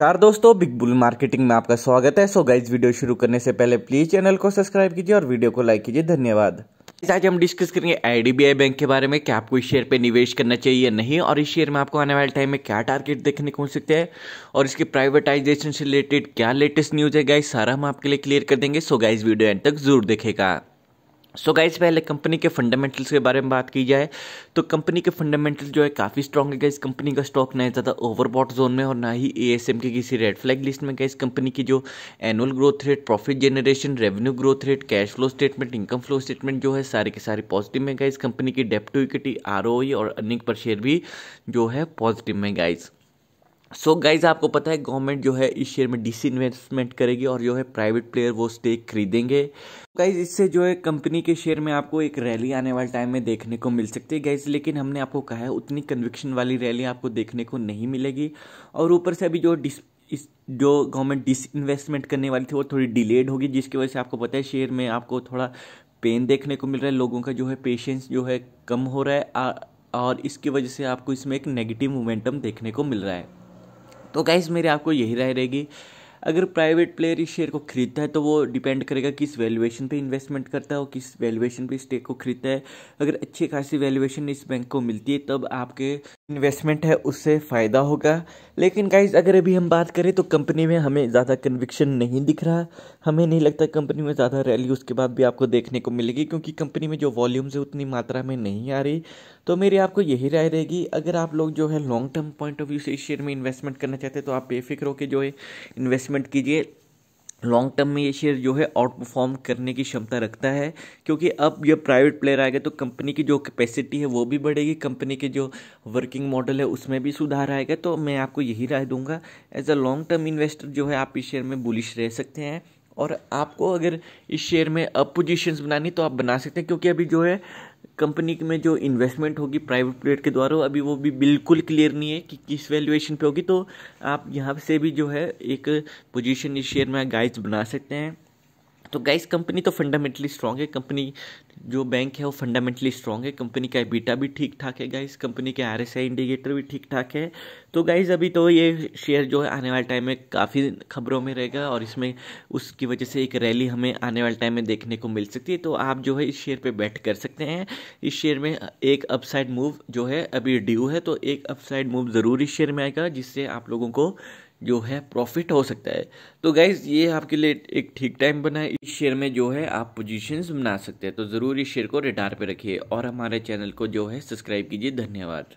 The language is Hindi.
कार दोस्तों बिग बुल मार्केटिंग में आपका स्वागत है सो गाइज वीडियो शुरू करने से पहले प्लीज चैनल को सब्सक्राइब कीजिए और वीडियो को लाइक कीजिए धन्यवाद आज हम डिस्कस करेंगे आईडीबीआई बैंक के बारे में क्या आपको इस शेयर पे निवेश करना चाहिए या नहीं और इस शेयर में आपको आने वाले टाइम में क्या टारगेट देखने को मिल सकते हैं और इसके प्राइवेटाइजेशन से रिलेटेड क्या लेटेस्ट न्यूज़ है गाइज सारा हम आपके लिए क्लियर कर देंगे सो गाइज वीडियो एंड तक जरूर देखेगा सो so गाइज पहले कंपनी के फंडामेंटल्स के बारे में बात की जाए तो कंपनी के फंडामेंटल जो है काफ़ी स्ट्रॉग है गाइज कंपनी का स्टॉक ना ज़्यादा ओवरबॉट जोन में और ना ही ए एस एम की किसी रेड फ्लैग लिस्ट में गाइज कंपनी की जो annual growth rate profit generation revenue growth rate cash flow statement income flow statement जो है सारे के सारे पॉजिटिव में गाइज कंपनी की डेप टू इक्विटी आर और अर्निंग पर शेयर भी जो है पॉजिटिव में गाइज़ सो so गाइज आपको पता है गवर्नमेंट जो है इस शेयर में डिस इन्वेस्टमेंट करेगी और जो है प्राइवेट प्लेयर वो स्टेक खरीदेंगे गाइज इससे जो है कंपनी के शेयर में आपको एक रैली आने वाले टाइम में देखने को मिल सकती है गाइज लेकिन हमने आपको कहा है उतनी कन्विक्शन वाली रैली आपको देखने को नहीं मिलेगी और ऊपर से अभी जो डिस इस जो गवर्नमेंट डिस इन्वेस्टमेंट करने वाली थी वो थोड़ी डिलेड होगी जिसकी वजह से आपको पता है शेयर में आपको थोड़ा पेन देखने को मिल रहा है लोगों का जो है पेशेंस जो है कम हो रहा है और इसकी वजह से आपको इसमें एक नेगेटिव मोमेंटम देखने को मिल रहा है तो गाइज मेरी आपको यही राय रहेगी अगर प्राइवेट प्लेयर इस शेयर को खरीदता है तो वो डिपेंड करेगा किस वैल्यूएशन पे इन्वेस्टमेंट करता है और किस वैल्यूएशन पे स्टेक को खरीदता है अगर अच्छी खासी वैल्यूएशन इस बैंक को मिलती है तब आपके इन्वेस्टमेंट है उससे फ़ायदा होगा लेकिन गाइज अगर अभी हम बात करें तो कंपनी में हमें ज़्यादा कन्विक्शन नहीं दिख रहा हमें नहीं लगता कंपनी में ज़्यादा रैली उसके बाद भी आपको देखने को मिलेगी क्योंकि कंपनी में जो वॉल्यूम्स है उतनी मात्रा में नहीं आ रही तो मेरी आपको यही राय रहेगी अगर आप लोग जो है long term point of view से इस शेयर में इन्वेस्टमेंट करना चाहते हैं तो आप बेफिक्र होकर जो है इन्वेस्टमेंट कीजिए लॉन्ग टर्म में ये शेयर जो है आउट परफॉर्म करने की क्षमता रखता है क्योंकि अब ये प्राइवेट प्लेयर आएगा तो कंपनी की जो कैपेसिटी है वो भी बढ़ेगी कंपनी के जो वर्किंग मॉडल है उसमें भी सुधार आएगा तो मैं आपको यही राय दूंगा as a long term investor जो है आप इस शेयर में बुलिश रह सकते हैं और आपको अगर इस शेयर में अप पोजिशंस बनानी तो आप बना सकते हैं क्योंकि अभी जो है कंपनी में जो इन्वेस्टमेंट होगी प्राइवेट प्लेट के द्वारा अभी वो भी बिल्कुल क्लियर नहीं है कि किस वैल्यूएशन पे होगी तो आप यहाँ से भी जो है एक पोजीशन इस शेयर में गाइड्स बना सकते हैं तो गाइस कंपनी तो फंडामेंटली स्ट्रांग है कंपनी जो बैंक है वो फंडामेंटली स्ट्रांग है कंपनी का बीटा भी ठीक ठाक है गाइस कंपनी के आर इंडिकेटर भी ठीक ठाक है तो गाइस अभी तो ये शेयर जो है आने वाले टाइम में काफ़ी खबरों में रहेगा और इसमें उसकी वजह से एक रैली हमें आने वाले टाइम में देखने को मिल सकती है तो आप जो है इस शेयर पर बैठ कर सकते हैं इस शेयर में एक अपसाइड मूव जो है अभी ड्यू है तो एक अपसाइड मूव ज़रूर इस शेयर में आएगा जिससे आप लोगों को जो है प्रॉफिट हो सकता है तो गाइज ये आपके लिए एक ठीक टाइम बना है इस शेयर में जो है आप पोजीशंस बना सकते हैं तो ज़रूर इस शेयर को रिटार पे रखिए और हमारे चैनल को जो है सब्सक्राइब कीजिए धन्यवाद